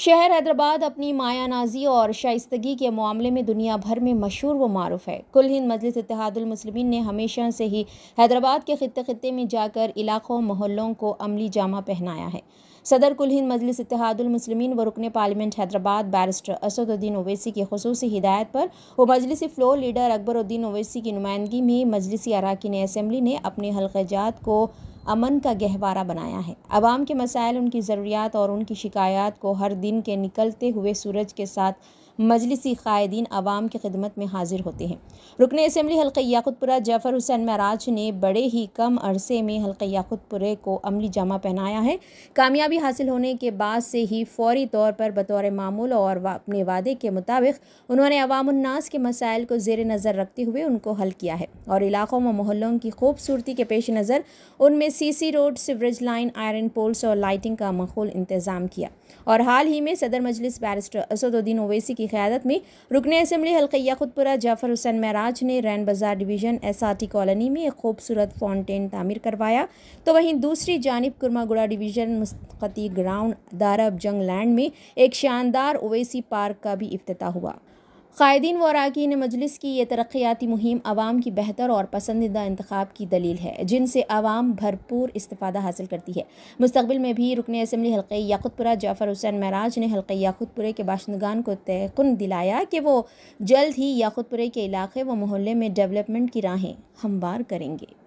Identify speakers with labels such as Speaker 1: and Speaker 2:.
Speaker 1: शहर हैदराबाद अपनी माया नाजी और शाइस्तगी के मामले में दुनिया भर में मशहूर व मरूफ है कुल हिंद मजलिस इतिहादुलमसलमिन ने हमेशा से ही हैदराबाद के खत्े खत्े में जाकर इलाकों मोहल्लों को अमली जामा पहनाया है सदर कुल हिंद मजलिस इतिहादुलमसलमिन व रुकन पार्लियामेंट हैदराबाद बैरिस्टर असदुद्दीन ओवैसी की खसूस हिदायत पर व मजलिस फ्लोर लीडर अकबरुद्दीन ओवैसी की नुमाइंदगी में मजलिस अरकान असम्बली ने अपने जात को अमन का गहवारा बनाया है आवाम के मसाइल उनकी ज़रूरियात और उनकी शिकायत को हर दिन के निकलते हुए सूरज के साथ मजलिसी कायदीन आवाम की खिदमत में हाजिर होते हैं रुकन इसम्बली हल्के याकुतपुरा जफर हुसैन महराज ने बड़े ही कम अरसे में हल्के याकुतपुरे को अमली जामा पहनाया है कामयाबी हासिल होने के बाद से ही फौरी तौर पर बतौर मामूल और अपने वादे के मुताबिक उन्होंने अवामनास के मसाइल को जेर नज़र रखते हुए उनको हल किया है और इलाकों व मोहल्लों की खूबसूरती के पेश नज़र उनमें CC road sewerage line iron poles और लाइटिंग का मखूल इंतजाम किया और हाल ही में सदर मजलिस बैरिस्टर असदुद्दीन ओवैसी की क्यादत में रुकन असम्बली हल्के याकुतपुरा जाफर हुसैन महराज ने Rain Bazar division S R T colony में एक खूबसूरत फाउंटेन तामीर करवाया तो वहीं दूसरी जानब कुरमागुड़ा डिवीज़न मुस्ती ग्राउंड दारब जंग लैंड में एक शानदार ओवैसी पार्क का भी अफ्ताह हुआ क़ायदीन व अरकान मजलिस की ये तरक्याती मुहिम आवाम की बेहतर और पसंदीदा इंतब की दलील है जिनसे आवाम भरपूर इस्तफ़ा हासिल करती है मुस्तबिल में भी रुकन इसम्बली हल्के याकुतपुरा जाफ़र हुसैन महराज ने हल्के याकुतपुरे के बाशिंदगान को तयकुन दिलाया कि वो जल्द ही याकुतपुरे के इलाके व मोहल्ले में डेवलपमेंट की राहें हमवार करेंगे